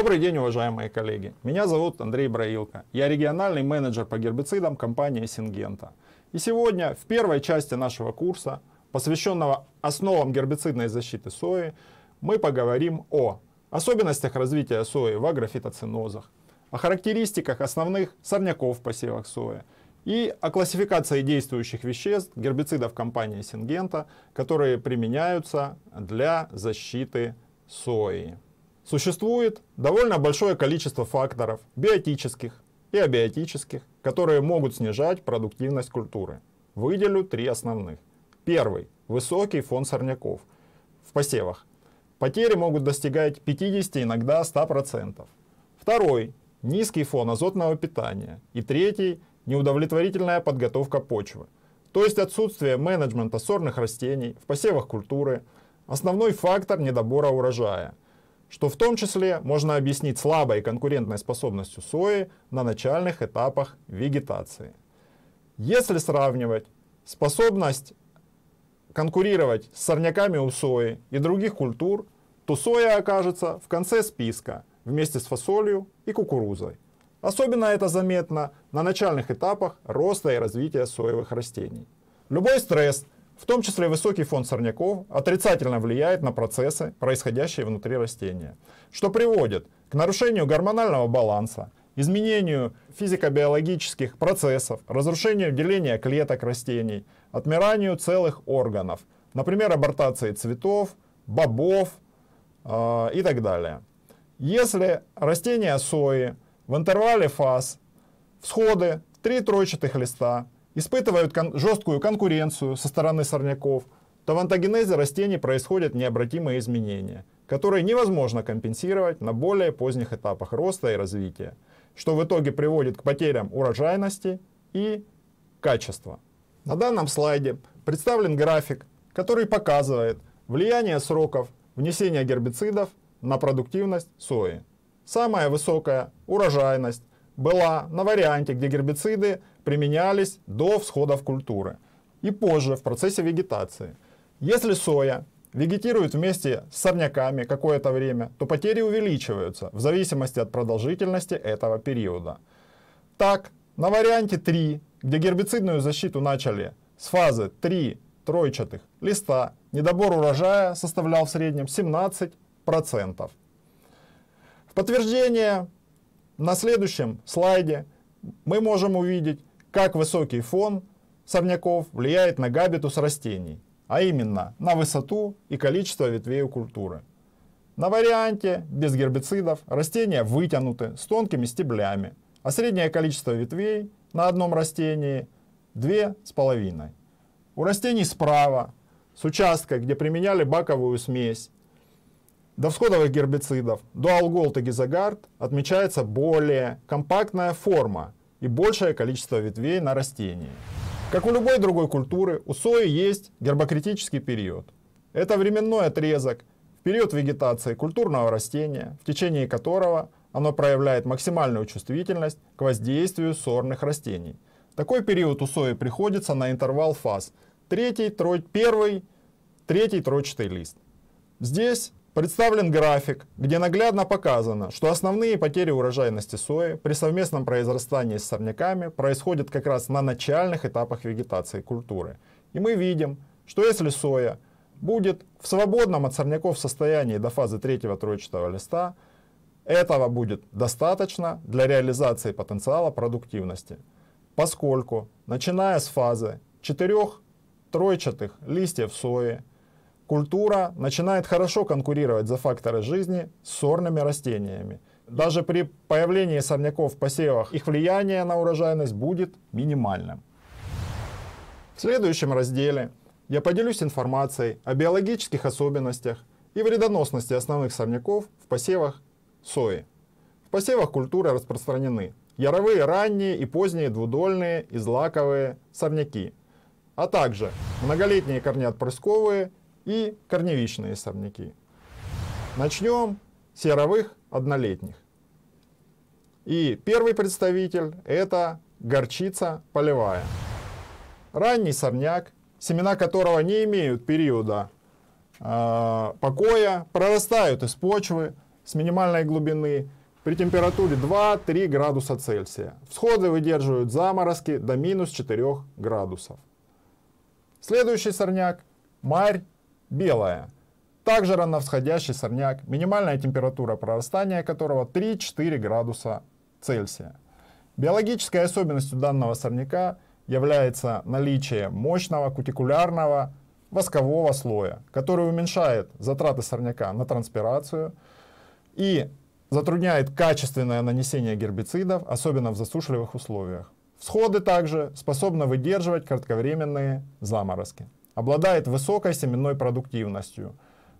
Добрый день, уважаемые коллеги. Меня зовут Андрей Браилко. Я региональный менеджер по гербицидам компании Сингента. И сегодня в первой части нашего курса, посвященного основам гербицидной защиты сои, мы поговорим о особенностях развития сои в агрофитоцинозах, о характеристиках основных сорняков в посевах сои и о классификации действующих веществ гербицидов компании Сингента, которые применяются для защиты сои. Существует довольно большое количество факторов биотических и абиотических, которые могут снижать продуктивность культуры. Выделю три основных. Первый – высокий фон сорняков в посевах. Потери могут достигать 50, иногда 100%. Второй – низкий фон азотного питания. И третий – неудовлетворительная подготовка почвы. То есть отсутствие менеджмента сорных растений в посевах культуры – основной фактор недобора урожая – что в том числе можно объяснить слабой конкурентной способностью сои на начальных этапах вегетации. Если сравнивать способность конкурировать с сорняками у сои и других культур, то соя окажется в конце списка вместе с фасолью и кукурузой. Особенно это заметно на начальных этапах роста и развития соевых растений. Любой стресс в том числе высокий фон сорняков, отрицательно влияет на процессы, происходящие внутри растения, что приводит к нарушению гормонального баланса, изменению физико-биологических процессов, разрушению деления клеток растений, отмиранию целых органов, например, абортации цветов, бобов э, и так далее. Если растения сои в интервале фаз, всходы три тройчатых листа – испытывают кон- жесткую конкуренцию со стороны сорняков, то в антогенезе растений происходят необратимые изменения, которые невозможно компенсировать на более поздних этапах роста и развития, что в итоге приводит к потерям урожайности и качества. На данном слайде представлен график, который показывает влияние сроков внесения гербицидов на продуктивность сои. Самая высокая урожайность была на варианте, где гербициды применялись до всходов культуры и позже в процессе вегетации. Если соя вегетирует вместе с сорняками какое-то время, то потери увеличиваются в зависимости от продолжительности этого периода. Так, на варианте 3, где гербицидную защиту начали с фазы 3 тройчатых листа, недобор урожая составлял в среднем 17%. В подтверждение на следующем слайде мы можем увидеть как высокий фон сорняков влияет на габитус растений, а именно на высоту и количество ветвей у культуры. На варианте без гербицидов растения вытянуты с тонкими стеблями, а среднее количество ветвей на одном растении 2,5. У растений справа, с участка, где применяли баковую смесь, до всходовых гербицидов, до алголтегизагард отмечается более компактная форма и большее количество ветвей на растении. Как у любой другой культуры, у сои есть гербокритический период. Это временной отрезок, в период вегетации культурного растения, в течение которого оно проявляет максимальную чувствительность к воздействию сорных растений. Такой период у сои приходится на интервал фаз 3-4 лист. Здесь Представлен график, где наглядно показано, что основные потери урожайности сои при совместном произрастании с сорняками происходят как раз на начальных этапах вегетации культуры. И мы видим, что если соя будет в свободном от сорняков состоянии до фазы третьего тройчатого листа, этого будет достаточно для реализации потенциала продуктивности, поскольку, начиная с фазы четырех тройчатых листьев сои культура начинает хорошо конкурировать за факторы жизни с сорными растениями. Даже при появлении сорняков в посевах их влияние на урожайность будет минимальным. В следующем разделе я поделюсь информацией о биологических особенностях и вредоносности основных сорняков в посевах сои. В посевах культуры распространены яровые ранние и поздние двудольные и злаковые сорняки, а также многолетние корнеотпрысковые и корневичные сорняки. Начнем с яровых однолетних. И первый представитель – это горчица полевая. Ранний сорняк, семена которого не имеют периода э, покоя, прорастают из почвы с минимальной глубины при температуре 2-3 градуса Цельсия. Всходы выдерживают заморозки до минус 4 градусов. Следующий сорняк – марь белая, Также рановсходящий сорняк, минимальная температура прорастания которого 3-4 градуса Цельсия. Биологической особенностью данного сорняка является наличие мощного кутикулярного воскового слоя, который уменьшает затраты сорняка на транспирацию и затрудняет качественное нанесение гербицидов, особенно в засушливых условиях. Всходы также способны выдерживать кратковременные заморозки обладает высокой семенной продуктивностью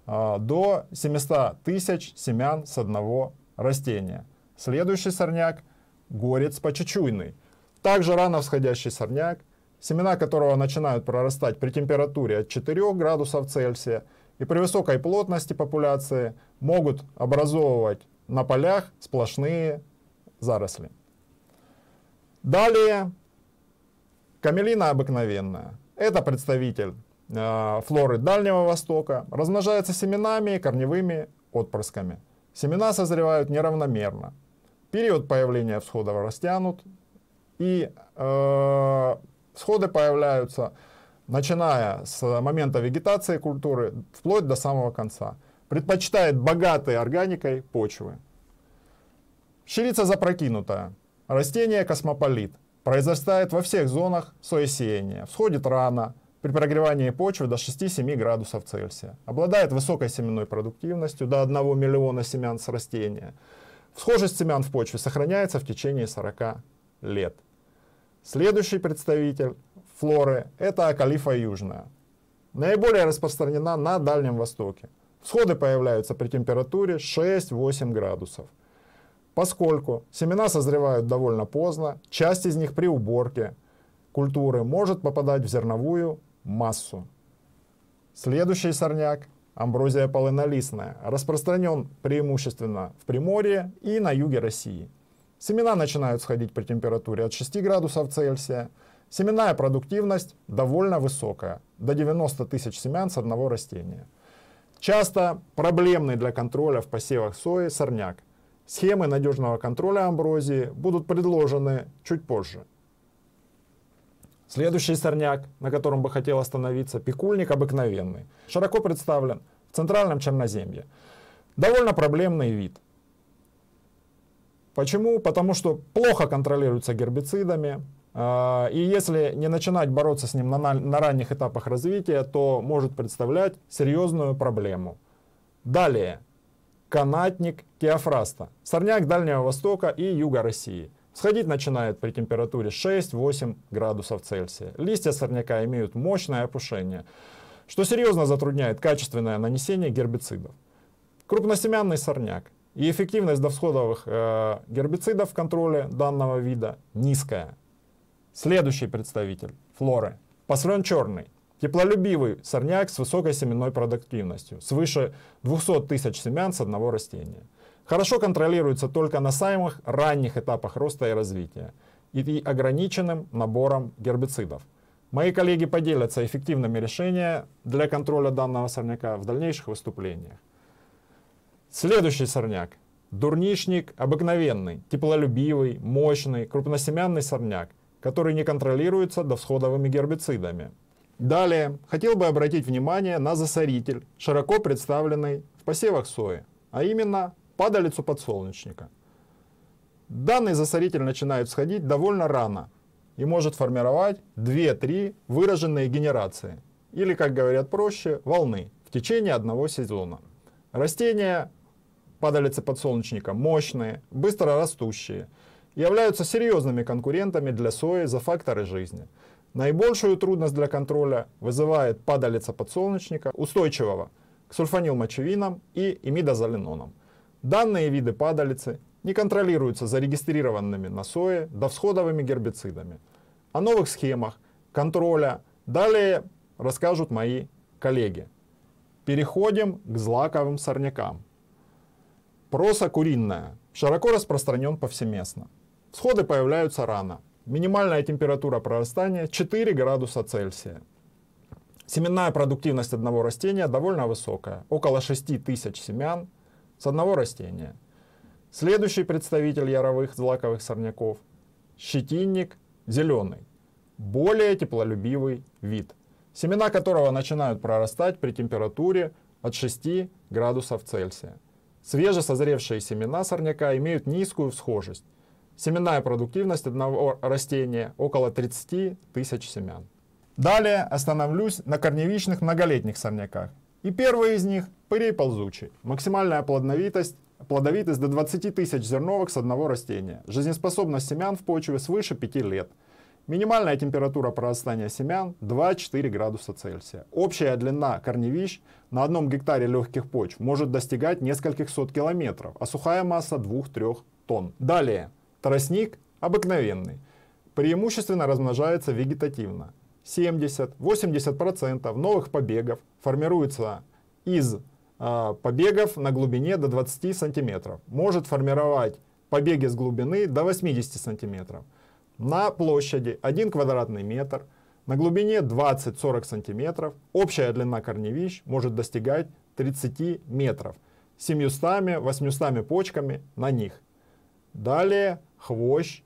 а, до 700 тысяч семян с одного растения. Следующий сорняк – горец почечуйный. Также рано всходящий сорняк, семена которого начинают прорастать при температуре от 4 градусов Цельсия и при высокой плотности популяции могут образовывать на полях сплошные заросли. Далее, камелина обыкновенная – это представитель э, флоры Дальнего Востока, размножается семенами и корневыми отпрысками. Семена созревают неравномерно. Период появления всходов растянут, и э, всходы появляются, начиная с момента вегетации культуры, вплоть до самого конца. Предпочитает богатые органикой почвы. Щелица запрокинутая. Растение космополит. Произрастает во всех зонах соесеяния, всходит рано, при прогревании почвы до 6-7 градусов Цельсия. Обладает высокой семенной продуктивностью до 1 миллиона семян с растения. Всхожесть семян в почве сохраняется в течение 40 лет. Следующий представитель флоры – это Акалифа южная. Наиболее распространена на Дальнем Востоке. Всходы появляются при температуре 6-8 градусов. Поскольку семена созревают довольно поздно, часть из них при уборке культуры может попадать в зерновую массу. Следующий сорняк – амброзия полынолистная, распространен преимущественно в Приморье и на юге России. Семена начинают сходить при температуре от 6 градусов Цельсия. Семенная продуктивность довольно высокая – до 90 тысяч семян с одного растения. Часто проблемный для контроля в посевах сои сорняк – Схемы надежного контроля амброзии будут предложены чуть позже. Следующий сорняк, на котором бы хотел остановиться, пикульник обыкновенный, широко представлен в центральном Черноземье. Довольно проблемный вид. Почему? Потому что плохо контролируется гербицидами, а, и если не начинать бороться с ним на, на ранних этапах развития, то может представлять серьезную проблему. Далее, канатник теофраста, сорняк Дальнего Востока и Юга России. Сходить начинает при температуре 6-8 градусов Цельсия. Листья сорняка имеют мощное опушение, что серьезно затрудняет качественное нанесение гербицидов. Крупносемянный сорняк и эффективность довсходовых э, гербицидов в контроле данного вида низкая. Следующий представитель флоры – послен черный. Теплолюбивый сорняк с высокой семенной продуктивностью, свыше 200 тысяч семян с одного растения. Хорошо контролируется только на самых ранних этапах роста и развития и ограниченным набором гербицидов. Мои коллеги поделятся эффективными решениями для контроля данного сорняка в дальнейших выступлениях. Следующий сорняк. Дурнишник обыкновенный, теплолюбивый, мощный, крупносемянный сорняк, который не контролируется до всходовыми гербицидами. Далее, хотел бы обратить внимание на засоритель, широко представленный в посевах сои, а именно падалицу подсолнечника. Данный засоритель начинает всходить довольно рано и может формировать 2-3 выраженные генерации, или, как говорят проще, волны в течение одного сезона. Растения падалицы подсолнечника мощные, быстро растущие, являются серьезными конкурентами для сои за факторы жизни – Наибольшую трудность для контроля вызывает падалица подсолнечника, устойчивого к сульфанилмочевинам и имидозолинонам. Данные виды падалицы не контролируются зарегистрированными на сое довсходовыми гербицидами. О новых схемах контроля далее расскажут мои коллеги. Переходим к злаковым сорнякам. Проса куринная широко распространен повсеместно. Всходы появляются рано – Минимальная температура прорастания 4 градуса Цельсия. Семенная продуктивность одного растения довольно высокая, около 6 тысяч семян с одного растения. Следующий представитель яровых злаковых сорняков – щетинник зеленый, более теплолюбивый вид, семена которого начинают прорастать при температуре от 6 градусов Цельсия. Свежесозревшие семена сорняка имеют низкую всхожесть – Семенная продуктивность одного растения около 30 тысяч семян. Далее остановлюсь на корневищных многолетних сорняках. И первый из них – пырей ползучий. Максимальная плодовитость плодовитость до 20 тысяч зерновок с одного растения. Жизнеспособность семян в почве свыше 5 лет. Минимальная температура прорастания семян 2-4 градуса Цельсия. Общая длина корневищ на одном гектаре легких почв может достигать нескольких сот километров, а сухая масса 2-3 тонн. Далее. Тростник обыкновенный. Преимущественно размножается вегетативно. 70-80% новых побегов формируется из э, побегов на глубине до 20 см. Может формировать побеги с глубины до 80 см. На площади 1 квадратный метр, на глубине 20-40 см, общая длина корневищ может достигать 30 метров. 700-800 почками на них. Далее хвощ,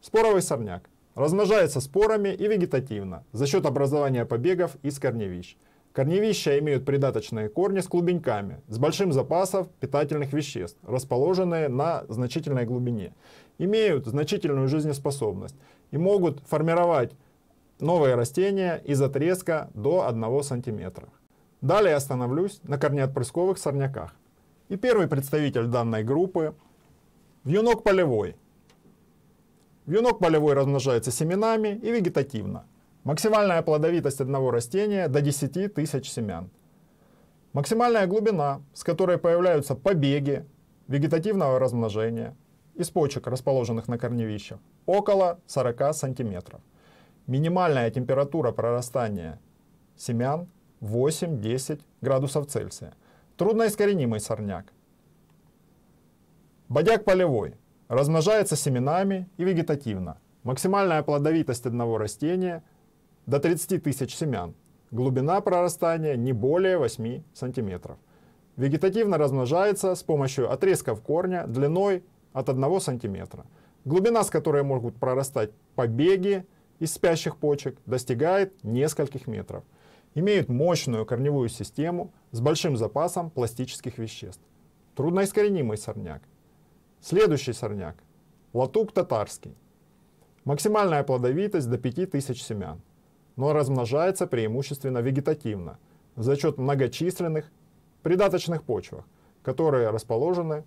споровый сорняк. Размножается спорами и вегетативно, за счет образования побегов из корневищ. Корневища имеют придаточные корни с клубеньками, с большим запасом питательных веществ, расположенные на значительной глубине. Имеют значительную жизнеспособность и могут формировать новые растения из отрезка до 1 см. Далее остановлюсь на корнеотпрысковых сорняках. И первый представитель данной группы – вьюнок полевой – Венок полевой размножается семенами и вегетативно. Максимальная плодовитость одного растения до 10 тысяч семян. Максимальная глубина, с которой появляются побеги вегетативного размножения из почек, расположенных на корневищах, около 40 сантиметров. Минимальная температура прорастания семян 8-10 градусов Цельсия. Трудноискоренимый сорняк. Бодяг полевой – Размножается семенами и вегетативно. Максимальная плодовитость одного растения до 30 тысяч семян. Глубина прорастания не более 8 сантиметров. Вегетативно размножается с помощью отрезков корня длиной от 1 сантиметра. Глубина, с которой могут прорастать побеги из спящих почек, достигает нескольких метров. Имеют мощную корневую систему с большим запасом пластических веществ. Трудноискоренимый сорняк – Следующий сорняк – латук татарский. Максимальная плодовитость до 5000 семян, но размножается преимущественно вегетативно за счет многочисленных придаточных почвах, которые расположены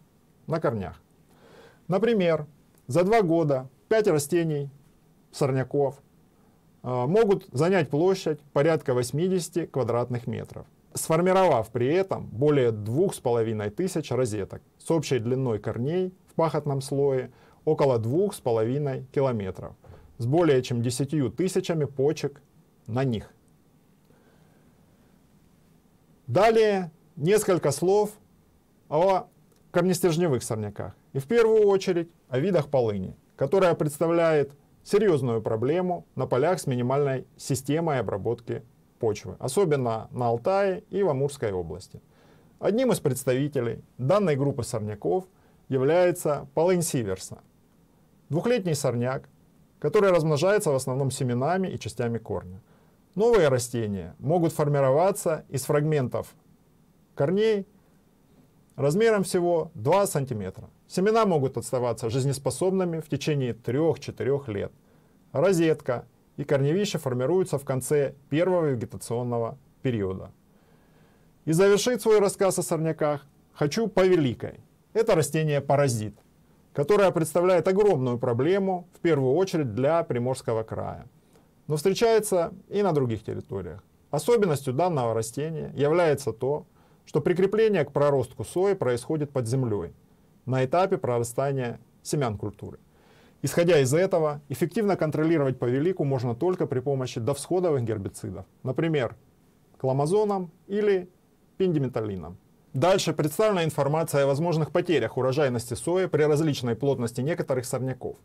на корнях. Например, за два года 5 растений сорняков э, могут занять площадь порядка 80 квадратных метров, сформировав при этом более 2500 розеток с общей длиной корней пахотном слое около 2,5 километров с более чем 10 тысячами почек на них. Далее несколько слов о камнестержневых сорняках. И в первую очередь о видах полыни, которая представляет серьезную проблему на полях с минимальной системой обработки почвы, особенно на Алтае и в Амурской области. Одним из представителей данной группы сорняков – является полынь сиверса. Двухлетний сорняк, который размножается в основном семенами и частями корня. Новые растения могут формироваться из фрагментов корней размером всего 2 см. Семена могут оставаться жизнеспособными в течение 3-4 лет. Розетка и корневище формируются в конце первого вегетационного периода. И завершить свой рассказ о сорняках хочу по великой. Это растение-паразит, которое представляет огромную проблему, в первую очередь для Приморского края. Но встречается и на других территориях. Особенностью данного растения является то, что прикрепление к проростку сои происходит под землей на этапе прорастания семян культуры. Исходя из этого, эффективно контролировать повелику можно только при помощи довсходовых гербицидов, например, кламазоном или пиндиметалином. Дальше представлена информация о возможных потерях урожайности сои при различной плотности некоторых сорняков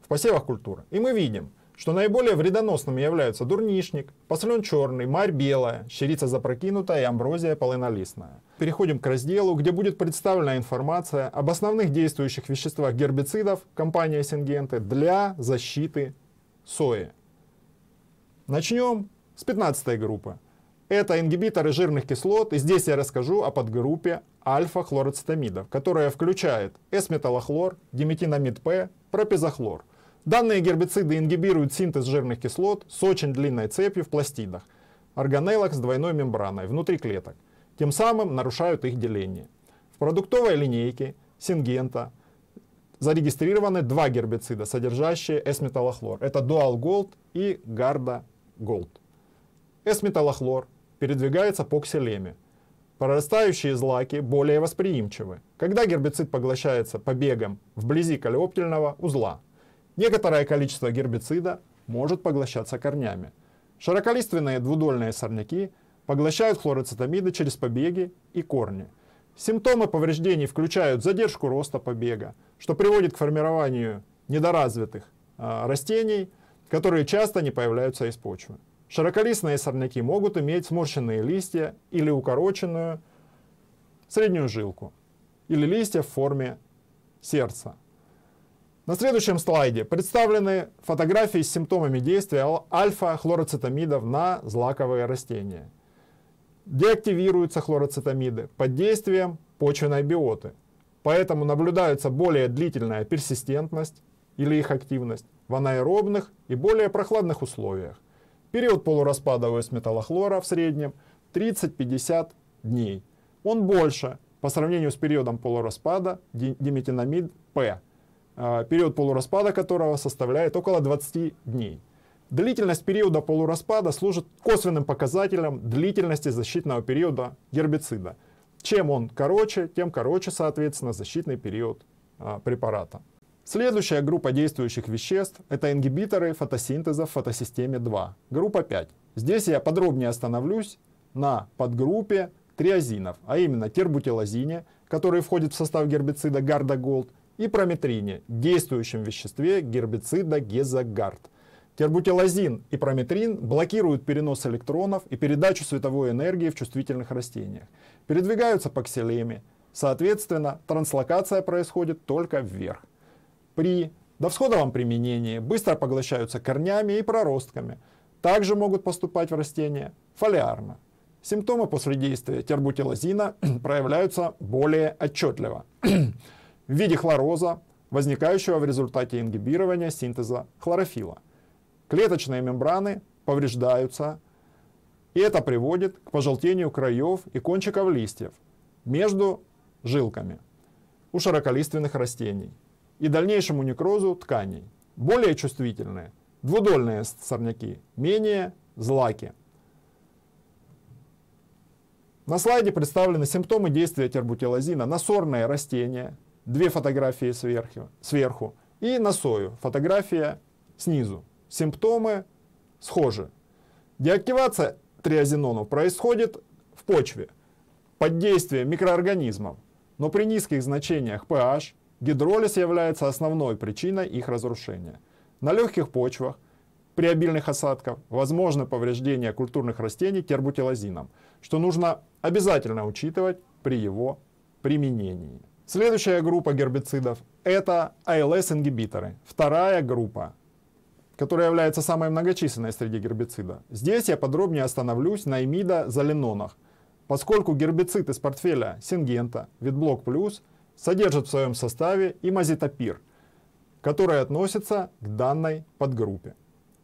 в посевах культуры. И мы видим, что наиболее вредоносными являются дурнишник, послен черный, марь белая, щерица запрокинутая и амброзия полынолистная. Переходим к разделу, где будет представлена информация об основных действующих веществах гербицидов компании Сингенты для защиты сои. Начнем с 15 группы. Это ингибиторы жирных кислот, и здесь я расскажу о подгруппе альфа-хлороцетамидов, которая включает эсметалохлор, диметинамид П, пропизохлор. Данные гербициды ингибируют синтез жирных кислот с очень длинной цепью в пластидах, органеллах с двойной мембраной внутри клеток, тем самым нарушают их деление. В продуктовой линейке Сингента зарегистрированы два гербицида, содержащие эсметалохлор. Это Dual Gold и Garda Gold. Эсметалохлор передвигается по кселеме. Прорастающие злаки более восприимчивы, когда гербицид поглощается побегом вблизи колеоптильного узла. Некоторое количество гербицида может поглощаться корнями. Широколиственные двудольные сорняки поглощают хлороцетамиды через побеги и корни. Симптомы повреждений включают задержку роста побега, что приводит к формированию недоразвитых э, растений, которые часто не появляются из почвы. Широколистные сорняки могут иметь сморщенные листья или укороченную среднюю жилку, или листья в форме сердца. На следующем слайде представлены фотографии с симптомами действия альфа-хлороцитамидов на злаковые растения. Деактивируются хлороцитамиды под действием почвенной биоты, поэтому наблюдается более длительная персистентность или их активность в анаэробных и более прохладных условиях. Период полураспада ОС металлохлора в среднем 30-50 дней. Он больше по сравнению с периодом полураспада диметинамид П, а, период полураспада которого составляет около 20 дней. Длительность периода полураспада служит косвенным показателем длительности защитного периода гербицида. Чем он короче, тем короче, соответственно, защитный период а, препарата. Следующая группа действующих веществ – это ингибиторы фотосинтеза в фотосистеме 2, группа 5. Здесь я подробнее остановлюсь на подгруппе триазинов, а именно тербутилазине, который входит в состав гербицида гардаголд, и прометрине, действующем веществе гербицида гезагард. Тербутилазин и прометрин блокируют перенос электронов и передачу световой энергии в чувствительных растениях, передвигаются по ксилеме, соответственно, транслокация происходит только вверх при довсходовом применении быстро поглощаются корнями и проростками. Также могут поступать в растения фолиарно. Симптомы после действия тербутилозина проявляются более отчетливо в виде хлороза, возникающего в результате ингибирования синтеза хлорофила. Клеточные мембраны повреждаются, и это приводит к пожелтению краев и кончиков листьев между жилками у широколиственных растений и дальнейшему некрозу тканей. Более чувствительные – двудольные сорняки, менее – злаки. На слайде представлены симптомы действия тербутилозина на сорные растения, две фотографии сверху, сверху и на сою, фотография снизу. Симптомы схожи. Деактивация триазинонов происходит в почве под действием микроорганизмов, но при низких значениях pH Гидролиз является основной причиной их разрушения. На легких почвах при обильных осадках возможно повреждение культурных растений тербутилазином, что нужно обязательно учитывать при его применении. Следующая группа гербицидов – это als ингибиторы Вторая группа, которая является самой многочисленной среди гербицидов. Здесь я подробнее остановлюсь на имидозолинонах, поскольку гербицид из портфеля Сингента, Видблок Плюс – содержит в своем составе имазитопир, который относится к данной подгруппе.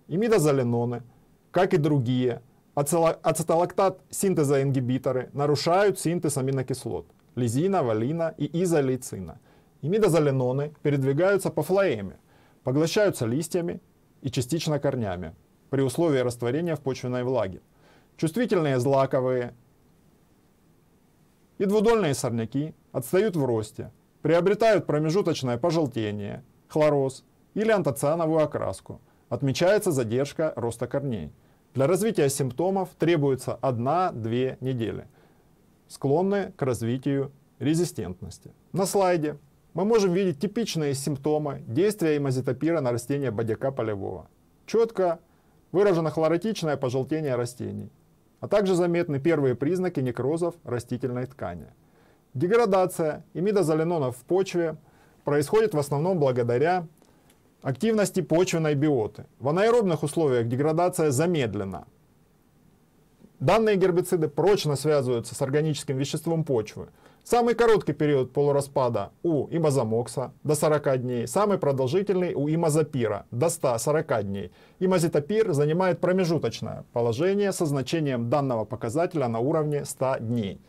Имидозолиноны, как и другие ацеталактат синтеза ингибиторы, нарушают синтез аминокислот лизина, валина и изолейцина. Имидозолиноны передвигаются по флоэме, поглощаются листьями и частично корнями при условии растворения в почвенной влаге. Чувствительные злаковые и двудольные сорняки отстают в росте, приобретают промежуточное пожелтение, хлороз или антоциановую окраску. Отмечается задержка роста корней. Для развития симптомов требуется 1-2 недели. Склонны к развитию резистентности. На слайде мы можем видеть типичные симптомы действия имазитопира на растение бодяка полевого. Четко выражено хлоротичное пожелтение растений, а также заметны первые признаки некрозов растительной ткани. Деградация имидозолинонов в почве происходит в основном благодаря активности почвенной биоты. В анаэробных условиях деградация замедлена. Данные гербициды прочно связываются с органическим веществом почвы, Самый короткий период полураспада у имазамокса до 40 дней, самый продолжительный у имазапира до 140 дней. Имазитопир занимает промежуточное положение со значением данного показателя на уровне 100 дней.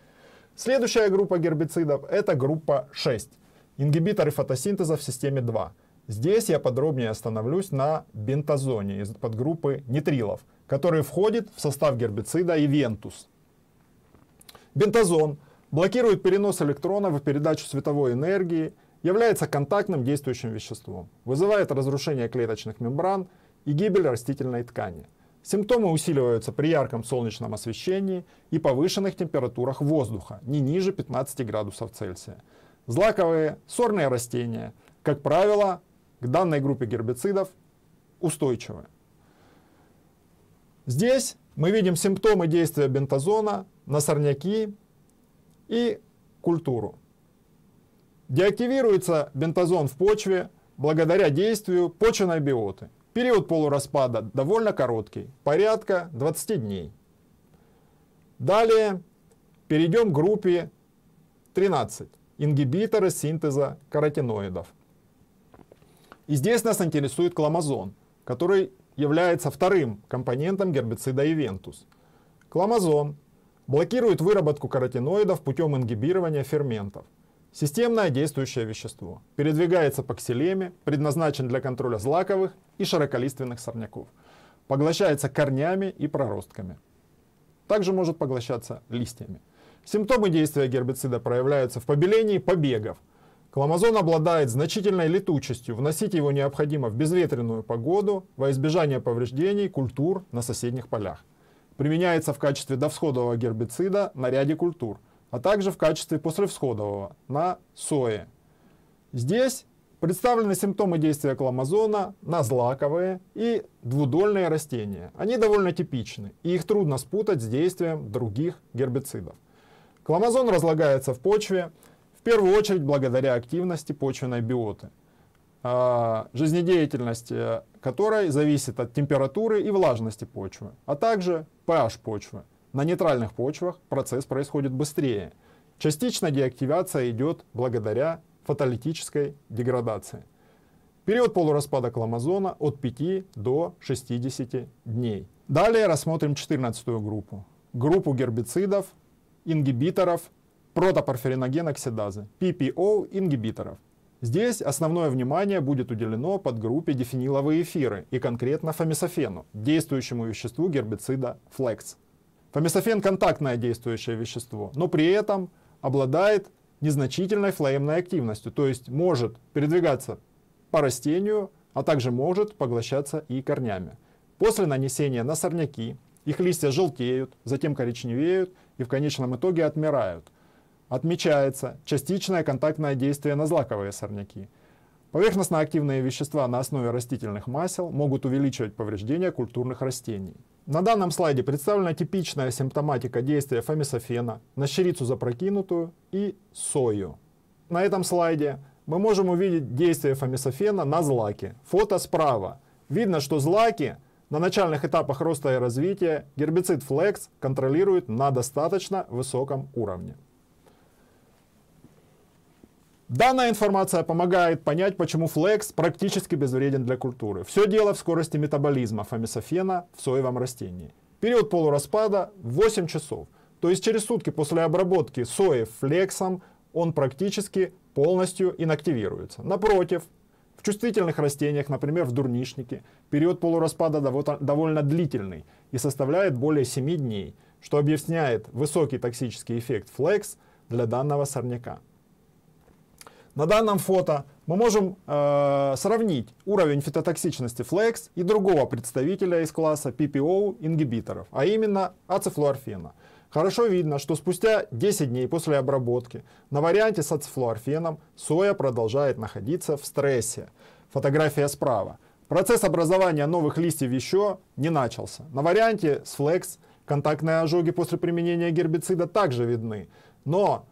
Следующая группа гербицидов – это группа 6. Ингибиторы фотосинтеза в системе 2. Здесь я подробнее остановлюсь на бентазоне из подгруппы нитрилов, который входит в состав гербицида ивентус. Бентазон – блокирует перенос электронов и передачу световой энергии, является контактным действующим веществом, вызывает разрушение клеточных мембран и гибель растительной ткани. Симптомы усиливаются при ярком солнечном освещении и повышенных температурах воздуха, не ниже 15 градусов Цельсия. Злаковые сорные растения, как правило, к данной группе гербицидов устойчивы. Здесь мы видим симптомы действия бентазона на сорняки, и культуру. Деактивируется бентазон в почве благодаря действию почвенной биоты. Период полураспада довольно короткий, порядка 20 дней. Далее перейдем к группе 13. Ингибиторы синтеза каротиноидов. И здесь нас интересует кламазон, который является вторым компонентом гербицида Ивентус. Кламазон Блокирует выработку каротиноидов путем ингибирования ферментов. Системное действующее вещество. Передвигается по ксилеме, предназначен для контроля злаковых и широколиственных сорняков. Поглощается корнями и проростками. Также может поглощаться листьями. Симптомы действия гербицида проявляются в побелении побегов. Кламазон обладает значительной летучестью, вносить его необходимо в безветренную погоду во избежание повреждений культур на соседних полях. Применяется в качестве довсходового гербицида на ряде культур, а также в качестве послевсходового на сое. Здесь представлены симптомы действия кламазона на злаковые и двудольные растения. Они довольно типичны, и их трудно спутать с действием других гербицидов. Кламазон разлагается в почве, в первую очередь благодаря активности почвенной биоты – Э, жизнедеятельности, которой зависит от температуры и влажности почвы, а также pH почвы. На нейтральных почвах процесс происходит быстрее. Частичная деактивация идет благодаря фотолитической деградации. Период полураспада кламазона от 5 до 60 дней. Далее рассмотрим 14 группу. Группу гербицидов, ингибиторов оксидазы PPO ингибиторов. Здесь основное внимание будет уделено подгруппе дифениловые эфиры и конкретно фамисофену, действующему веществу гербицида Flex. Фамисофен – контактное действующее вещество, но при этом обладает незначительной флоемной активностью, то есть может передвигаться по растению, а также может поглощаться и корнями. После нанесения на сорняки их листья желтеют, затем коричневеют и в конечном итоге отмирают – Отмечается частичное контактное действие на злаковые сорняки. Поверхностно-активные вещества на основе растительных масел могут увеличивать повреждения культурных растений. На данном слайде представлена типичная симптоматика действия фамисофена на щерицу запрокинутую и сою. На этом слайде мы можем увидеть действие фамисофена на злаки. Фото справа. Видно, что злаки на начальных этапах роста и развития гербицид Flex контролирует на достаточно высоком уровне. Данная информация помогает понять, почему флекс практически безвреден для культуры. Все дело в скорости метаболизма фамисофена в соевом растении. Период полураспада 8 часов. То есть через сутки после обработки сои флексом он практически полностью инактивируется. Напротив, в чувствительных растениях, например, в дурнишнике, период полураспада довольно длительный и составляет более 7 дней, что объясняет высокий токсический эффект флекс для данного сорняка. На данном фото мы можем э, сравнить уровень фитотоксичности Flex и другого представителя из класса PPO ингибиторов, а именно ацефлуорфена. Хорошо видно, что спустя 10 дней после обработки на варианте с ацефлуорфеном соя продолжает находиться в стрессе. Фотография справа. Процесс образования новых листьев еще не начался. На варианте с Flex контактные ожоги после применения гербицида также видны, но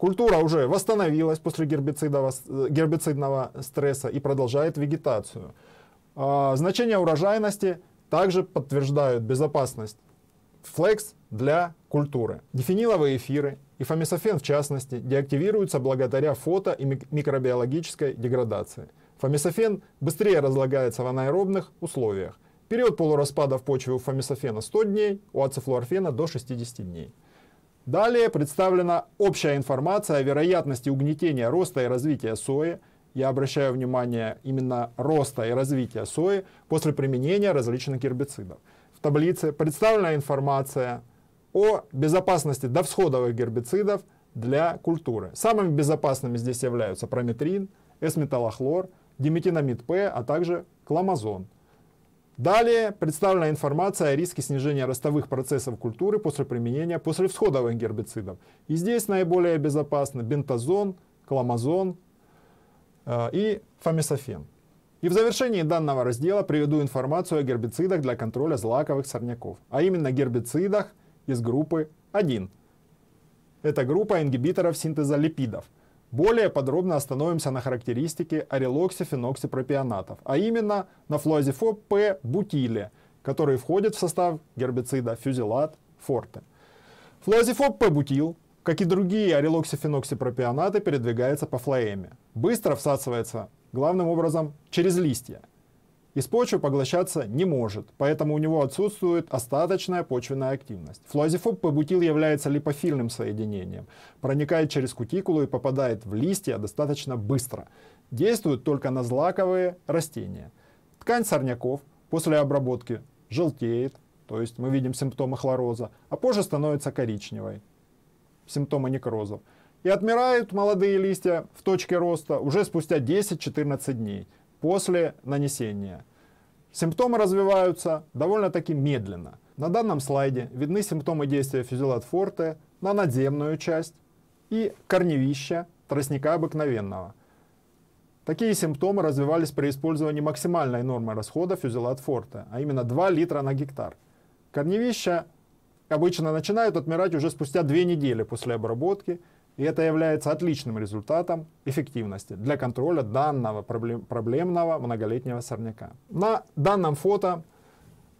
Культура уже восстановилась после гербицидного э, стресса и продолжает вегетацию. А, значение урожайности также подтверждают безопасность флекс для культуры. Дифениловые эфиры и фомисофен в частности деактивируются благодаря фото- и микробиологической деградации. Фомисофен быстрее разлагается в анаэробных условиях. Период полураспада в почве у фомисофена 100 дней, у ацефлуорфена до 60 дней. Далее представлена общая информация о вероятности угнетения роста и развития сои. Я обращаю внимание именно роста и развития сои после применения различных гербицидов. В таблице представлена информация о безопасности довсходовых гербицидов для культуры. Самыми безопасными здесь являются прометрин, эсметалохлор, диметинамид П, а также кламазон. Далее представлена информация о риске снижения ростовых процессов культуры после применения после всходовых гербицидов. И здесь наиболее безопасны бентазон, кламазон э, и фамисофен. И в завершении данного раздела приведу информацию о гербицидах для контроля злаковых сорняков, а именно гербицидах из группы 1. Это группа ингибиторов синтеза липидов – более подробно остановимся на характеристике орелоксифеноксипропионатов, а именно на флуазифоп П бутиле, который входит в состав гербицида фюзелат форте. Флуазифоп П бутил, как и другие орелоксифеноксипропионаты, передвигается по флоэме. Быстро всасывается главным образом через листья из почвы поглощаться не может, поэтому у него отсутствует остаточная почвенная активность. Флуазифоб побутил является липофильным соединением, проникает через кутикулу и попадает в листья достаточно быстро. Действует только на злаковые растения. Ткань сорняков после обработки желтеет, то есть мы видим симптомы хлороза, а позже становится коричневой, симптомы некрозов. И отмирают молодые листья в точке роста уже спустя 10-14 дней – после нанесения. Симптомы развиваются довольно-таки медленно. На данном слайде видны симптомы действия фюзелат на надземную часть и корневища тростника обыкновенного. Такие симптомы развивались при использовании максимальной нормы расхода фюзелат а именно 2 литра на гектар. Корневища обычно начинают отмирать уже спустя 2 недели после обработки – и это является отличным результатом эффективности для контроля данного проблемного многолетнего сорняка. На данном фото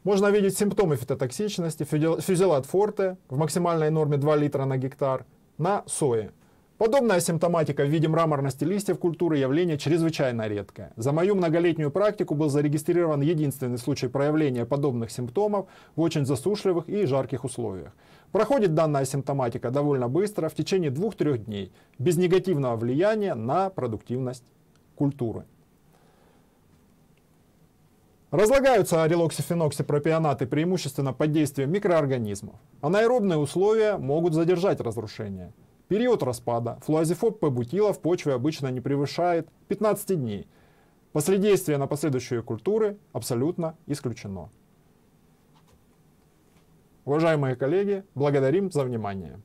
можно видеть симптомы фитотоксичности фюзелат форте в максимальной норме 2 литра на гектар на сое Подобная симптоматика в виде мраморности листьев культуры явление чрезвычайно редкое. За мою многолетнюю практику был зарегистрирован единственный случай проявления подобных симптомов в очень засушливых и жарких условиях. Проходит данная симптоматика довольно быстро, в течение 2-3 дней, без негативного влияния на продуктивность культуры. Разлагаются релоксифеноксипропионаты преимущественно под действием микроорганизмов. Анаэробные условия могут задержать разрушение. Период распада флуазифоб побутила в почве обычно не превышает 15 дней. Последействие на последующие культуры абсолютно исключено. Уважаемые коллеги, благодарим за внимание.